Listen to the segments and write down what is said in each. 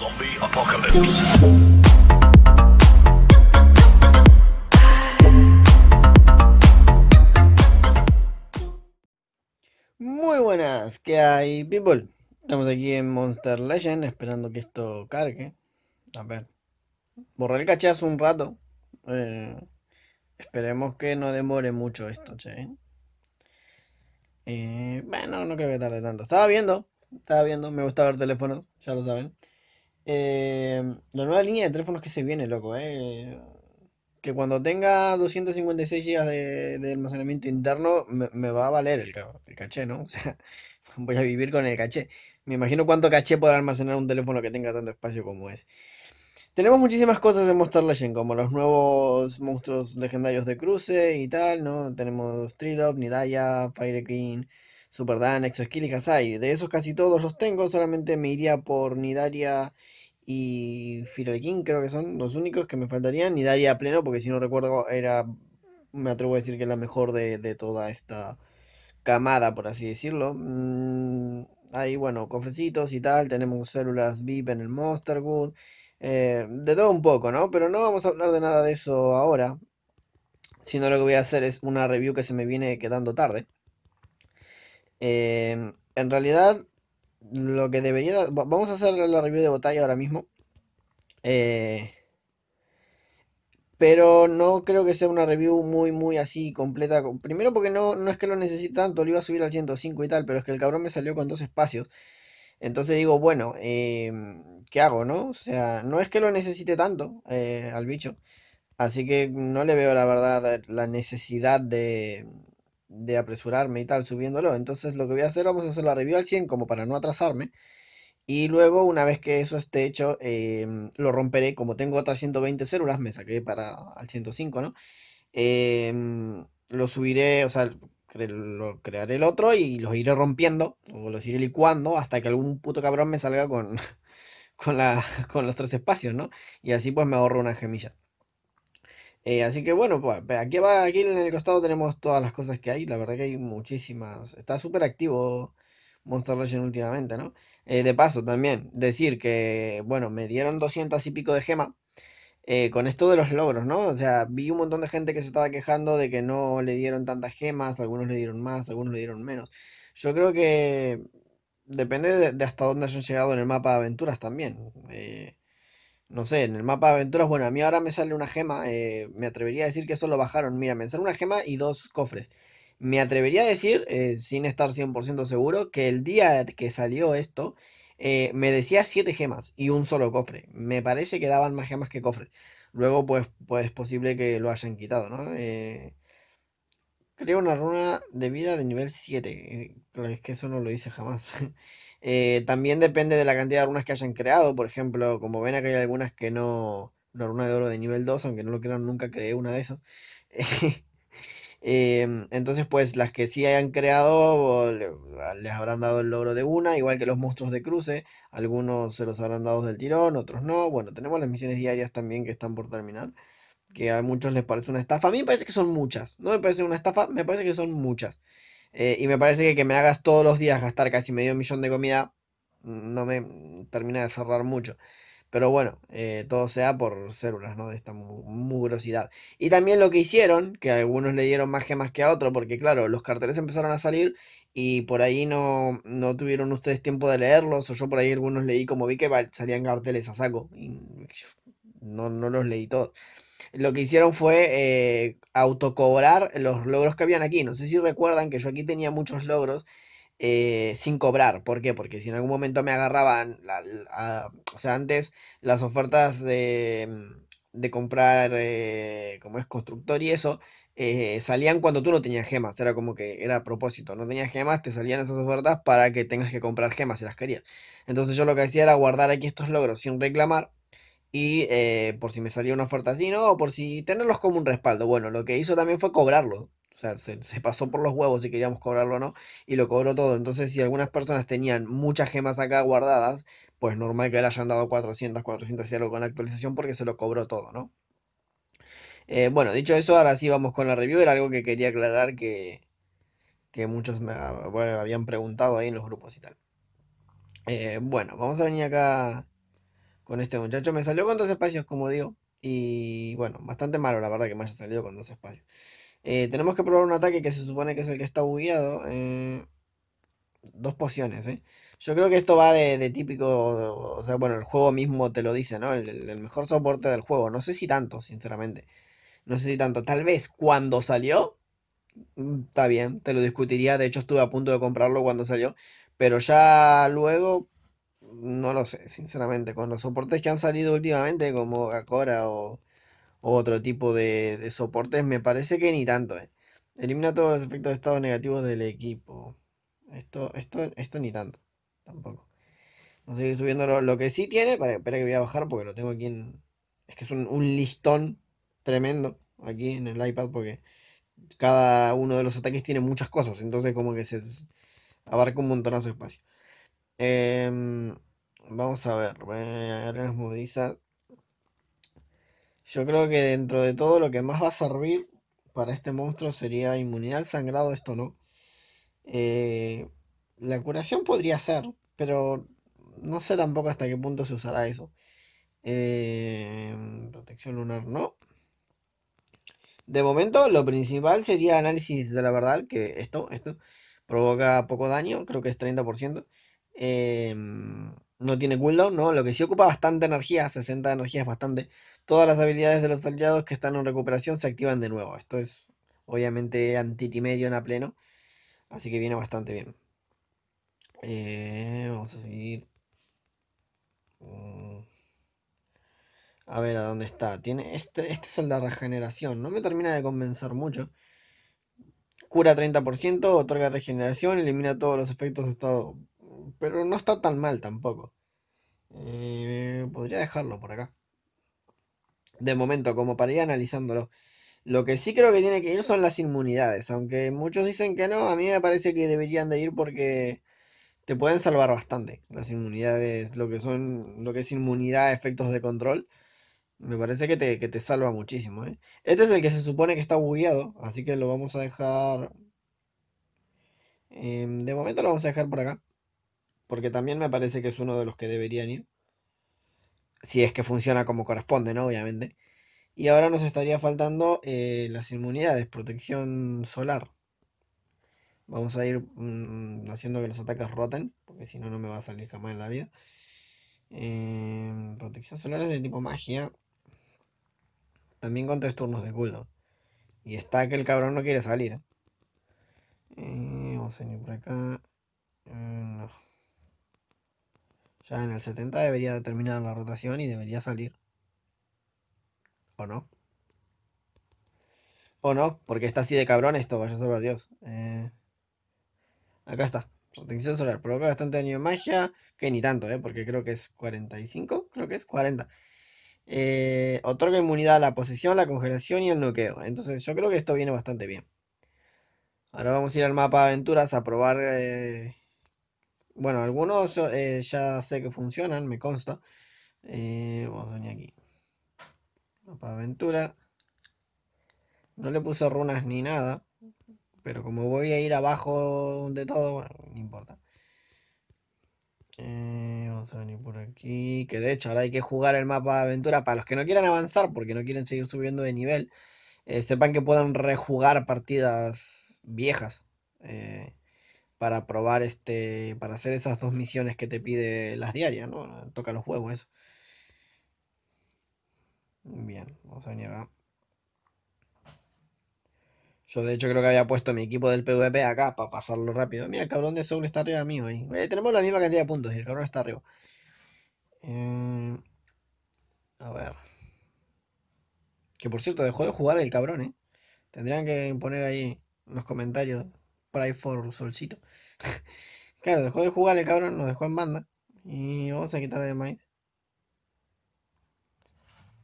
Zombie Apocalypse. Muy buenas, ¿qué hay, people? Estamos aquí en Monster Legend esperando que esto cargue. A ver, borré el cachazo un rato. Eh, esperemos que no demore mucho esto, che. Eh, bueno, no creo que tarde tanto. Estaba viendo, estaba viendo, me gusta ver teléfonos, ya lo saben. Eh, la nueva línea de teléfonos que se viene, loco, eh. Que cuando tenga 256 GB de, de, almacenamiento interno, me, va a valer el, caché, ¿no? O sea, voy a vivir con el caché. Me imagino cuánto caché podrá almacenar un teléfono que tenga tanto espacio como es. Tenemos muchísimas cosas de Monster Legend, como los nuevos monstruos legendarios de cruce y tal, ¿no? Tenemos Trilob, Nidaria, Fire King, Super Dan, Exoskill y Hazai De esos casi todos los tengo, solamente me iría por Nidaria y King creo que son los únicos que me faltarían y daría pleno porque si no recuerdo era me atrevo a decir que es la mejor de, toda esta camada por así decirlo mm, hay bueno cofrecitos y tal tenemos células VIP en el Monster Good eh, de todo un poco no pero no vamos a hablar de nada de eso ahora sino lo que voy a hacer es una review que se me viene quedando tarde eh, en realidad lo que debería... Vamos a hacer la review de botella ahora mismo. Eh, pero no creo que sea una review muy, muy así completa. Primero porque no, no es que lo necesite tanto, lo iba a subir al 105 y tal, pero es que el cabrón me salió con dos espacios. Entonces digo, bueno, em, ¿qué hago, no? O sea, no es que lo necesite tanto eh, al bicho. Así que no le veo la verdad la necesidad de, de apresurarme y tal subiéndolo. Entonces lo que voy a hacer, vamos a hacer la review al 100 como para no atrasarme. Y luego, una vez que eso esté hecho, em, lo romperé. Como tengo otras 120 células, me saqué para al 105, ¿no? Em, lo subiré, o sea, lo crearé el otro y los iré rompiendo, o los iré licuando hasta que algún puto cabrón me salga con, con, con los tres espacios, ¿no? Y así pues me ahorro una gemilla. Eh, así que bueno, pues aquí, va, aquí en el costado tenemos todas las cosas que hay. La verdad que hay muchísimas. Está súper activo Monster Legend últimamente, ¿no? Eh, de paso, también decir que, bueno, me dieron 200 y pico de gema eh, con esto de los logros, ¿no? O sea, vi un montón de gente que se estaba quejando de que no le dieron tantas gemas, algunos le dieron más, algunos le dieron menos. Yo creo que depende de, hasta dónde hayan llegado en el mapa de aventuras también. Eh, no sé, en el mapa de aventuras, bueno, a mí ahora me sale una gema, eh, me atrevería a decir que eso lo bajaron, mira, me sale una gema y dos cofres. Me atrevería a decir, eh, sin estar 100% seguro, que el día que salió esto, eh, me decía siete gemas y un solo cofre. Me parece que daban más gemas que cofres. Luego, pues, pues es posible que lo hayan quitado, ¿no? creo una runa de vida de nivel 7. es que eso no lo hice jamás. Eh, también depende de la cantidad de runas que hayan creado. Por ejemplo, como ven aquí hay algunas que no... Una runa de oro de nivel 2, aunque no lo crean, nunca creé una de esas. Em, entonces, pues las que sí hayan creado ah, les habrán dado el logro de una, igual que los monstruos de cruce. Algunos se los habrán dado del tirón, otros no. Bueno, tenemos las misiones diarias también que están por terminar, que a muchos les parece una estafa. A mí me parece que son muchas. No me parece una estafa, me parece que son muchas. Eh, y me parece que que me hagas todos los días gastar casi medio millón de comida mm, no me mm, termina de cerrar mucho. Pero bueno, eh, todo sea por células, ¿no? De esta mugrosidad. Y también lo que hicieron, que algunos le dieron más gemas que a otro porque claro, los carteles empezaron a salir y por ahí no, no tuvieron ustedes tiempo de leerlos, o yo por ahí algunos leí como vi que salían carteles a saco, y no, no los leí todos lo que hicieron fue eh, autocobrar los logros que habían aquí. No sé si recuerdan que yo aquí tenía muchos logros eh, sin cobrar. ¿Por qué? Porque si en algún momento me agarraban, o sea, antes las ofertas de, mm, comprar, eh, como es constructor y eso, salían cuando tú no tenías gemas, era como que era a propósito, no tenías gemas, te salían esas ofertas para que tengas que comprar gemas si las querías. Entonces yo lo que hacía era guardar aquí estos logros sin reclamar y eh, por si me salía una oferta así, ¿no? O por si tenerlos como un respaldo. Bueno, lo que hizo también fue cobrarlo. O sea, se, pasó por los huevos si queríamos cobrarlo o no, y lo cobró todo. Entonces, si algunas personas tenían muchas gemas acá guardadas, pues normal que le hayan dado 400, 400 y algo con la actualización porque se lo cobró todo, ¿no? Eh, bueno, dicho eso, ahora sí vamos con la review. Era algo que quería aclarar que, que muchos me habían preguntado ahí en los grupos y tal. Eh, bueno, vamos a venir acá con este muchacho. Me salió con dos espacios, como digo. Y bueno, bastante malo la verdad que me haya salido con dos espacios. Eh, tenemos que probar un ataque que se supone que es el que está bugueado. Eh, dos pociones, ¿eh? Yo creo que esto va de, típico, o, sea, bueno, el juego mismo te lo dice, ¿no? el, mejor soporte del juego. No sé si tanto, sinceramente. No sé si tanto. Tal vez cuando salió, mm, está bien, te lo discutiría. De hecho, estuve a punto de comprarlo cuando salió. Pero ya luego, no lo sé, sinceramente, con los soportes que han salido últimamente, como acora o, otro tipo de, soportes, me parece que ni tanto. Eh. Elimina todos los efectos de estado negativos del equipo. Esto, esto, esto ni tanto, tampoco. No sé subiendo lo, que sí tiene, espera que voy a bajar porque lo tengo aquí en... Es que es un, un listón tremendo aquí en el iPad porque cada uno de los ataques tiene muchas cosas, entonces como que se abarca un montonazo de espacio. Em, vamos a ver, las mudizas. Yo creo que dentro de todo lo que más va a servir para este monstruo sería inmunidad al sangrado, esto no. Eh, la curación podría ser, pero no sé tampoco hasta qué punto se usará eso. Em, protección lunar no. De momento, lo principal sería análisis de la verdad, que esto, esto provoca poco daño, creo que es 30%. Em, no tiene cooldown, ¿no? Lo que sí ocupa bastante energía, 60 de energía es bastante. Todas las habilidades de los aliados que están en recuperación se activan de nuevo. Esto es obviamente anti en a pleno. Así que viene bastante bien. Eh, vamos a seguir. Mm. a ver a dónde está. Tiene, este, este es el de regeneración. No me termina de convencer mucho. Cura 30%, otorga regeneración, elimina todos los efectos de estado pero no está tan mal tampoco. Eh, podría dejarlo por acá. De momento, como para ir analizándolo. Lo que sí creo que tiene que ir son las inmunidades. Aunque muchos dicen que no, a mí me parece que deberían de ir porque te pueden salvar bastante. Las inmunidades, lo que son, lo que es inmunidad, efectos de control. Me parece que te, salva muchísimo. ¿eh? Este es el que se supone que está bugueado. Así que lo vamos a dejar. Em, de momento lo vamos a dejar por acá porque también me parece que es uno de los que deberían ir, si es que funciona como corresponde, ¿no? Obviamente. Y ahora nos estaría faltando eh, las inmunidades, protección solar. Vamos a ir mm, haciendo que los ataques roten, porque si no, no me va a salir jamás en la vida. Em, protección solar es de tipo magia. También con tres turnos de cooldown. Y está que el cabrón no quiere salir. Eh, vamos a ir por acá. Eh, no. Ya en el 70 debería terminar la rotación y debería salir. ¿O no? ¿O no? Porque está así de cabrón esto, vaya a saber Dios. Eh, acá está. Protección solar. Provoca bastante daño de magia. Que ni tanto, ¿eh? Porque creo que es 45. Creo que es 40. Eh, otorga inmunidad a la posesión, la congelación y el noqueo. Entonces yo creo que esto viene bastante bien. Ahora vamos a ir al mapa de aventuras a probar eh, bueno, algunos eh, ya sé que funcionan, me consta. Eh, vamos a venir aquí. Mapa de aventura. No le puse runas ni nada. Pero como voy a ir abajo de todo, bueno, no importa. Eh, vamos a venir por aquí. Que de hecho ahora hay que jugar el mapa de aventura. Para los que no quieran avanzar porque no quieren seguir subiendo de nivel, sepan que puedan rejugar partidas viejas. Eh, para probar este, para hacer esas dos misiones que te pide las diarias, ¿no? Toca los huevos eso. Bien, vamos a venir acá. Yo de hecho creo que había puesto mi equipo del PvP acá para pasarlo rápido. Mira, el cabrón de Soul está arriba mío ahí. Eh, tenemos la misma cantidad de puntos y el cabrón está arriba. Eh, a ver. Que por cierto, dejó de jugar el cabrón, ¿eh? Tendrían que poner ahí unos comentarios por ahí for solcito. claro, dejó de jugar el cabrón, Nos dejó en banda. Y vamos a quitarle de maíz.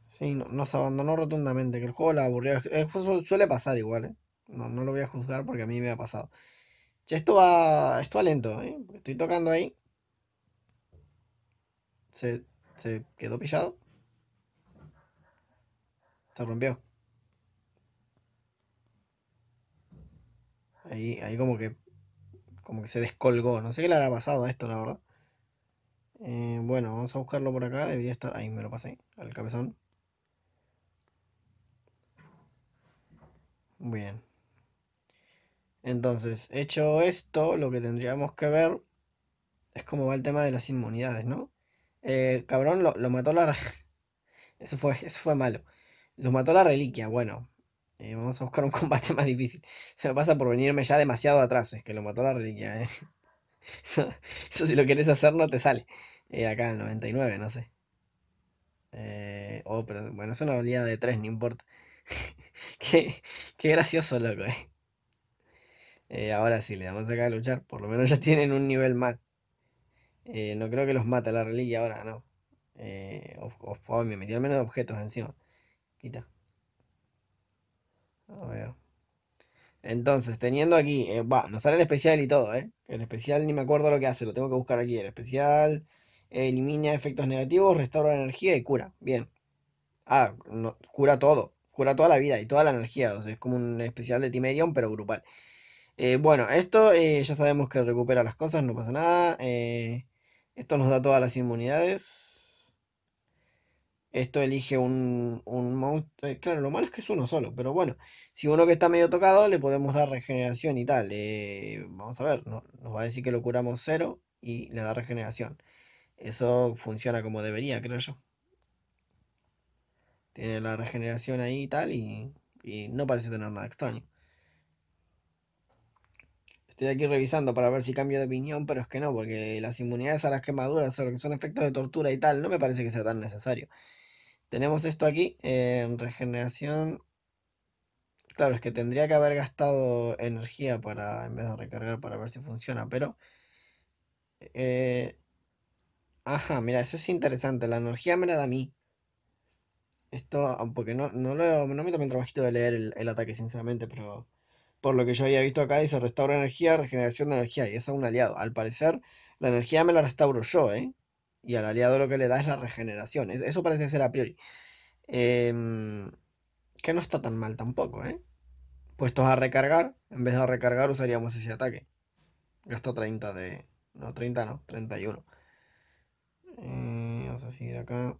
Sí, no, nos abandonó rotundamente, que el juego la aburrió. Eh, suele pasar igual, ¿eh? No, no lo voy a juzgar porque a mí me ha pasado. Ya esto va, esto va lento, ¿eh? Estoy tocando ahí. Se, se quedó pillado. Se rompió. Ahí, ahí como que como que se descolgó. No sé qué le habrá pasado a esto, la verdad. Eh, bueno, vamos a buscarlo por acá. Debería estar. Ahí me lo pasé. Al cabezón. Bien. Entonces, hecho esto, lo que tendríamos que ver es cómo va el tema de las inmunidades, ¿no? Eh, cabrón, lo, lo mató la. eso, fue, eso fue malo. Lo mató la reliquia. Bueno, eh, vamos a buscar un combate más difícil. Se me pasa por venirme ya demasiado atrás. Es que lo mató la reliquia, eh. Eso, si lo quieres hacer no te sale. Eh, acá el 99, no sé. oh, pero bueno, es una habilidad de 3, no importa. qué, gracioso, loco, eh. ahora sí, le damos acá a luchar. Por lo menos ya tienen un nivel más. no creo que los mata la reliquia ahora, no. me metí al menos objetos encima. Quita. Entonces, teniendo aquí, eh, va, nos sale el especial y todo, ¿eh? El especial ni me acuerdo lo que hace, lo tengo que buscar aquí. El especial elimina efectos negativos, restaura energía y cura. Bien. Ah, cura todo. Cura toda la vida y toda la energía. O es como un especial de Timerion, pero grupal. Eh, bueno, esto eh, ya sabemos que recupera las cosas, no pasa nada. esto nos da todas las inmunidades. Esto elige un, monstruo. Eh, claro, lo malo es que es uno solo, pero bueno, si uno que está medio tocado, le podemos dar regeneración y tal. Eh, vamos a ver, nos va a decir que lo curamos cero y le da regeneración. Eso funciona como debería, creo yo. Tiene la regeneración ahí y tal, y, no parece tener nada extraño. Estoy aquí revisando para ver si cambio de opinión, pero es que no, porque las inmunidades a las quemaduras, que son efectos de tortura y tal, no me parece que sea tan necesario. Tenemos esto aquí en regeneración. Claro, es que tendría que haber gastado energía para, en vez de recargar para ver si funciona, pero... Eh, ajá, mira, eso es interesante. La energía me la da a mí. Esto, ah, porque no, no, lo, me tomé el trabajito de leer el, el, ataque, sinceramente, pero por lo que yo había visto acá, dice restaura energía, regeneración de energía, y es un aliado. Al parecer, la energía me la restauro yo, ¿eh? y al aliado lo que le da es la regeneración. Eso parece ser a priori. Em, que no está tan mal tampoco, ¿eh? Puestos a recargar, en vez de recargar usaríamos ese ataque. Gasta 30 de... No, 30 no, 31. Eh, vamos a seguir acá.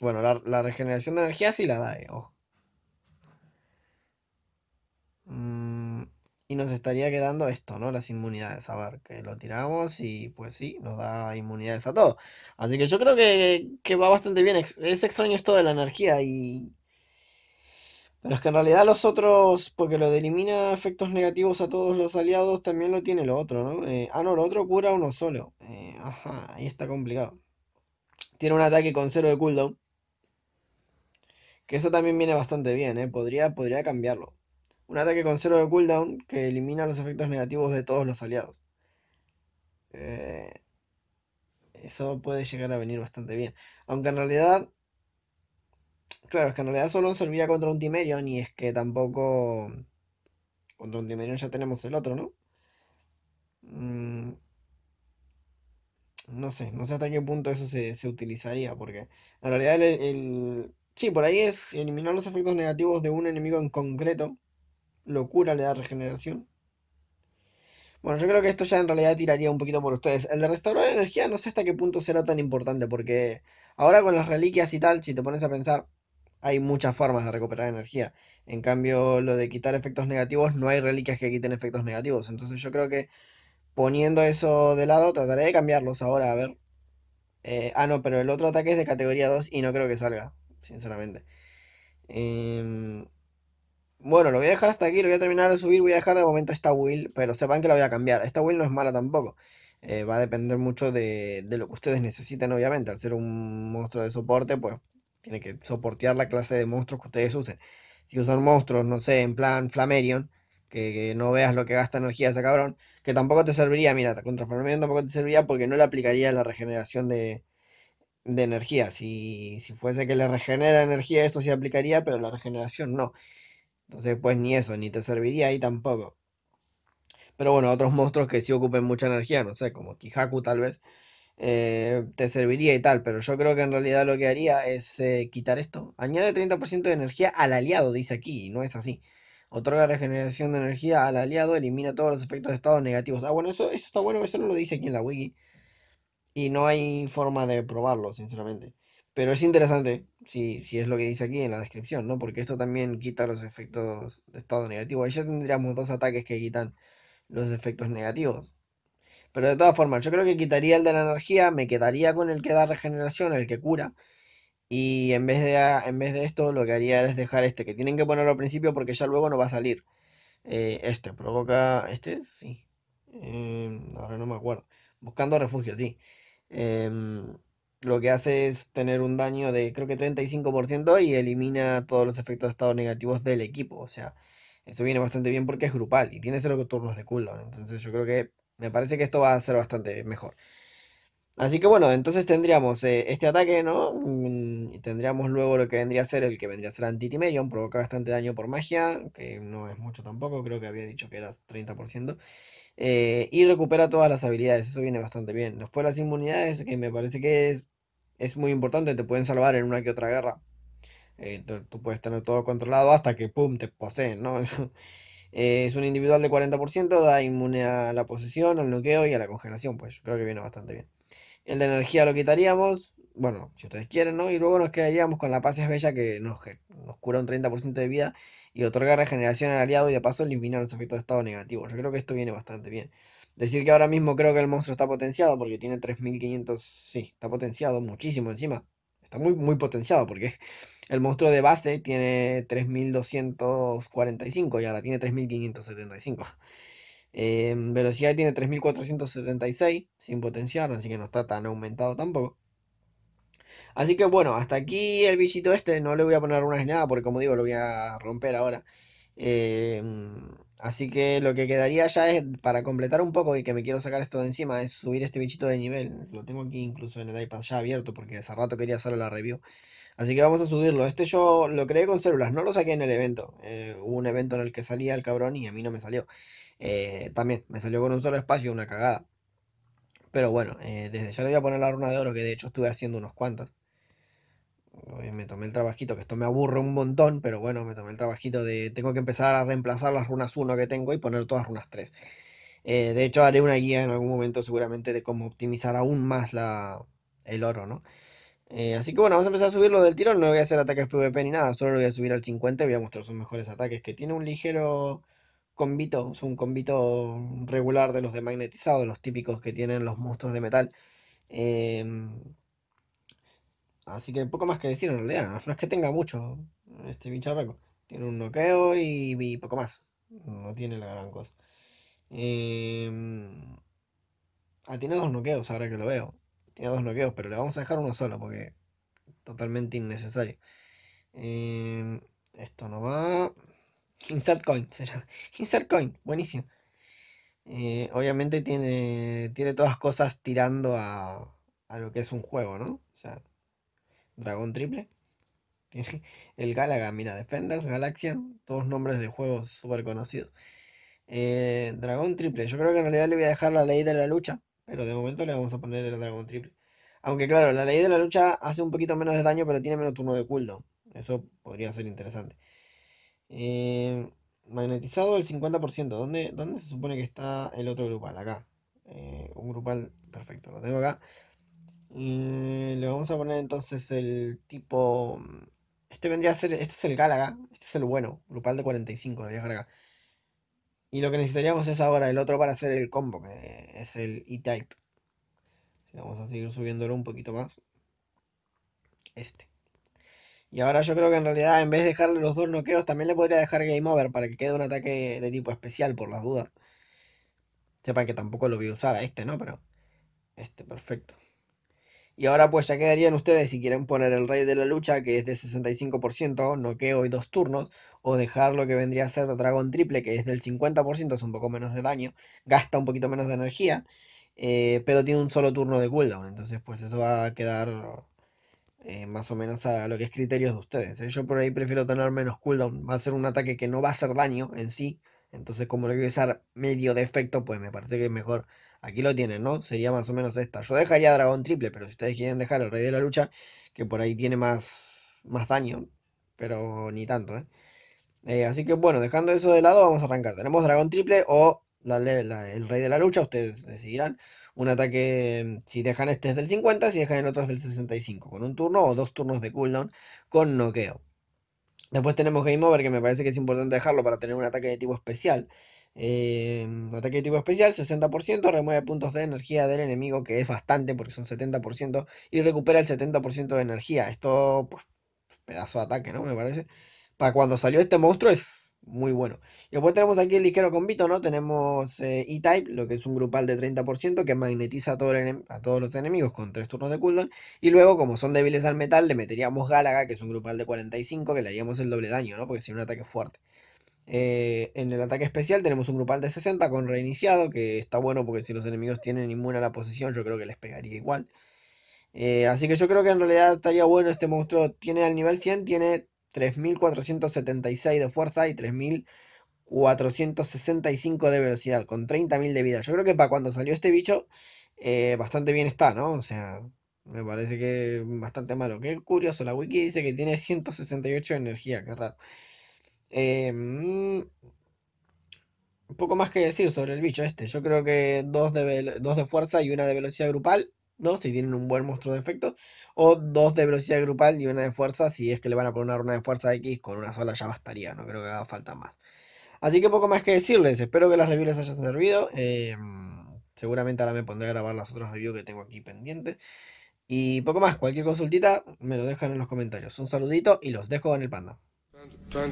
Bueno, la, regeneración de energía sí la da, eh, ojo. Mm, y nos estaría quedando esto, ¿no? Las inmunidades. A ver, que lo tiramos y pues sí, nos da inmunidades a todo. Así que yo creo que, va bastante bien. Es extraño esto de la energía y... Pero es que en realidad los otros, porque lo de elimina efectos negativos a todos los aliados, también lo tiene lo otro, ¿no? Eh, ah, no, lo otro cura uno solo. Eh, ajá, ahí está complicado. Tiene un ataque con cero de cooldown. Que eso también viene bastante bien, ¿eh? Podría, podría cambiarlo. Un ataque con cero de cooldown que elimina los efectos negativos de todos los aliados. Eh, eso puede llegar a venir bastante bien. Aunque en realidad. Claro, es que en realidad solo servía contra un Timerion y es que tampoco. Contra un Timerion ya tenemos el otro, ¿no? Mm, no sé, no sé hasta qué punto eso se, utilizaría, porque en realidad el, Sí, por ahí es eliminar los efectos negativos de un enemigo en concreto locura le da regeneración. Bueno, yo creo que esto ya en realidad tiraría un poquito por ustedes. El de restaurar energía no sé hasta qué punto será tan importante, porque ahora con las reliquias y tal, si te pones a pensar, hay muchas formas de recuperar energía. En cambio, lo de quitar efectos negativos, no hay reliquias que quiten efectos negativos. Entonces yo creo que poniendo eso de lado, trataré de cambiarlos ahora, a ver. Eh, ah, no, pero el otro ataque es de categoría 2 y no creo que salga, sinceramente. Eh... Bueno, lo voy a dejar hasta aquí, lo voy a terminar de subir, voy a dejar de momento esta will, pero sepan que la voy a cambiar. Esta will no es mala tampoco. Eh, va a depender mucho de, de, lo que ustedes necesiten, obviamente. Al ser un monstruo de soporte, pues tiene que soportear la clase de monstruos que ustedes usen. Si usan monstruos, no sé, en plan Flamerion, que, no veas lo que gasta energía ese cabrón, que tampoco te serviría, mira, contra Flamerion tampoco te serviría porque no le aplicaría la regeneración de, de energía. Si, si fuese que le regenera energía, esto sí aplicaría, pero la regeneración no. Entonces, pues ni eso, ni te serviría ahí tampoco. Pero bueno, otros monstruos que sí ocupen mucha energía, no sé, como Kihaku tal vez, eh, te serviría y tal. Pero yo creo que en realidad lo que haría es eh, quitar esto. Añade 30% de energía al aliado, dice aquí, y no es así. Otorga regeneración de energía al aliado, elimina todos los efectos de estado negativos. Ah, bueno, eso, eso está bueno, eso no lo dice aquí en la wiki. Y no hay forma de probarlo, sinceramente. Pero es interesante, si, es lo que dice aquí en la descripción, ¿no? Porque esto también quita los efectos de estado negativo. Ahí ya tendríamos dos ataques que quitan los efectos negativos. Pero de todas formas, yo creo que quitaría el de la energía, me quedaría con el que da regeneración, el que cura. Y en vez de, ah, en vez de esto, lo que haría es dejar este, que tienen que ponerlo al principio porque ya luego no va a salir. Eh, este, provoca... ¿Este? Sí. Em, ahora no me acuerdo. Buscando refugio, sí. Eh, lo que hace es tener un daño de creo que 35% y elimina todos los efectos de estado negativos del equipo. O sea, eso viene bastante bien porque es grupal y tiene cero turnos de cooldown. Entonces yo creo que me parece que esto va a ser bastante mejor. Así que bueno, entonces tendríamos eh, este ataque, ¿no? Mm, y tendríamos luego lo que vendría a ser el que vendría a ser Antitimerion, provoca bastante daño por magia, que no es mucho tampoco, creo que había dicho que era 30%. Eh, y recupera todas las habilidades, eso viene bastante bien. Después las inmunidades, que me parece que es, es muy importante, te pueden salvar en una que otra guerra. Eh, tú puedes tener todo controlado hasta que, ¡pum!, te poseen, ¿no? Eh, es un individual de 40%, da inmune a la posesión, al noqueo y a la congelación, pues creo que viene bastante bien. El de energía lo quitaríamos, bueno, si ustedes quieren, ¿no? Y luego nos quedaríamos con la paz es bella que nos, cura un 30% de vida y otorga regeneración al aliado y de paso eliminar los efectos de estado negativo. Yo creo que esto viene bastante bien. Decir que ahora mismo creo que el monstruo está potenciado porque tiene 3500, sí, está potenciado muchísimo encima. Está muy, muy potenciado porque el monstruo de base tiene 3245 y ahora tiene 3575. Eh, em, velocidad tiene 3476 sin potenciar, así que no está tan aumentado tampoco. Así que bueno, hasta aquí el bichito este. No le voy a poner runas ni nada porque como digo, lo voy a romper ahora. Eh, así que lo que quedaría ya es, para completar un poco y que me quiero sacar esto de encima, es subir este bichito de nivel. Lo tengo aquí incluso en el iPad ya abierto porque hace rato quería hacer la review. Así que vamos a subirlo. Este yo lo creé con células, no lo saqué en el evento. Eh, hubo un evento en el que salía el cabrón y a mí no me salió. Eh, también, me salió con un solo espacio, una cagada. Pero bueno, desde ya le voy a poner la runa de oro, que de hecho estuve haciendo unos cuantos me tomé el trabajito, que esto me aburre un montón, pero bueno, me tomé el trabajito de tengo que empezar a reemplazar las runas 1 que tengo y poner todas runas 3. Eh, de hecho, haré una guía en algún momento seguramente de cómo optimizar aún más la, el oro, ¿no? Eh, así que bueno, vamos a empezar a subirlo del tirón, no voy a hacer ataques PvP ni nada, solo lo voy a subir al 50 y voy a mostrar sus mejores ataques, que tiene un ligero Combito, es un combito regular de los de magnetizado, los típicos que tienen los monstruos de metal. Em, Así que poco más que decir en realidad. No es que tenga mucho este bicharraco. Tiene un noqueo y, poco más. No tiene la gran cosa. Em, ah, tiene dos noqueos ahora que lo veo. Tiene dos noqueos, pero le vamos a dejar uno solo porque totalmente innecesario. Em, esto no va. Insert coin se llama. Insert coin, buenísimo. Eh, obviamente tiene, tiene todas cosas tirando a, a lo que es un juego, ¿no? O sea, Dragón Triple. El Galaga, mira, Defenders, Galaxian, todos nombres de juegos súper conocidos. Eh, dragón Triple, yo creo que en realidad le voy a dejar la ley de la lucha, pero de momento le vamos a poner el Dragón Triple. Aunque claro, la ley de la lucha hace un poquito menos de daño, pero tiene menos turno de cooldown. Eso podría ser interesante. Eh, magnetizado el 50%. ¿Dónde, ¿Dónde se supone que está el otro grupal? Acá. Eh, un grupal, perfecto, lo tengo acá. Y eh, le vamos a poner entonces el tipo. Mm, este vendría a ser. Este es el Galaga Este es el bueno. Grupal de 45, lo voy a dejar acá. Y lo que necesitaríamos es ahora el otro para hacer el combo, que es el E-Type. Vamos a seguir subiéndolo un poquito más. Este. Y ahora yo creo que en realidad en vez de dejarle los dos noqueos, también le podría dejar Game Over para que quede un ataque de tipo especial por las dudas. Sepan que tampoco lo voy a usar a este, ¿no? Pero este, perfecto. Y ahora pues ya quedarían ustedes si quieren poner el rey de la lucha, que es de 65%, noqueo y dos turnos, o dejar lo que vendría a ser dragón triple, que es del 50%, es un poco menos de daño, gasta un poquito menos de energía, eh, pero tiene un solo turno de cooldown. Entonces pues eso va a quedar eh, más o menos a lo que es criterios de ustedes. ¿eh? Yo por ahí prefiero tener menos cooldown, va a ser un ataque que no va a hacer daño en sí. Entonces como lo voy a usar medio de efecto, pues me parece que es mejor Aquí lo tienen, ¿no? Sería más o menos esta. Yo dejaría dragón triple, pero si ustedes quieren dejar el rey de la lucha, que por ahí tiene más, más daño, pero ni tanto, ¿eh? eh así que bueno, dejando eso de lado, vamos a arrancar. Tenemos dragón triple o el rey de la lucha, ustedes decidirán. Un ataque, si dejan este es del 50, si dejan el otro es del 65, con un turno o dos turnos de cooldown con noqueo. Después tenemos Game Over, que me parece que es importante dejarlo para tener un ataque de tipo especial. Eh, ataque tipo especial, 60%, remueve puntos de energía del enemigo, que es bastante porque son 70%, y recupera el 70% de energía. Esto, pues, pedazo de ataque, ¿no? Me parece. Para cuando salió este monstruo es muy bueno. Y después tenemos aquí el ligero convito, ¿no? Tenemos eh, E-Type, lo que es un grupal de 30% que magnetiza a, todos los enemigos con 3 turnos de cooldown. Y luego, como son débiles al metal, le meteríamos Galaga que es un grupal de 45, que le haríamos el doble daño, ¿no? Porque sería un ataque fuerte. Eh, en el ataque especial tenemos un grupal de 60 con reiniciado, que está bueno porque si los enemigos tienen inmune la posición, yo creo que les pegaría igual. Eh, así que yo creo que en realidad estaría bueno este monstruo. Tiene al nivel 100, tiene 3.476 de fuerza y 3.465 de velocidad, con 30.000 de vida. Yo creo que para cuando salió este bicho, eh, bastante bien está, ¿no? O sea, me parece que bastante malo. Qué curioso, la wiki dice que tiene 168 de energía, qué raro. Eh, mm, poco más que decir sobre el bicho este. Yo creo que dos de, dos de fuerza y una de velocidad grupal, ¿no? Si tienen un buen monstruo de efecto. O dos de velocidad grupal y una de fuerza. Si es que le van a poner una de fuerza X, con una sola ya bastaría. No creo que haga falta más. Así que poco más que decirles. Espero que las reviews les hayan servido. Eh, seguramente ahora me pondré a grabar las otras reviews que tengo aquí pendientes. Y poco más. Cualquier consultita me lo dejan en los comentarios. Un saludito y los dejo en el panda. I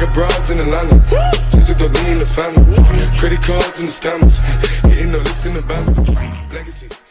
got broads in Atlanta. Just to throw in the family. Credit cards in the scammers. Hitting the licks in the band. Legacies.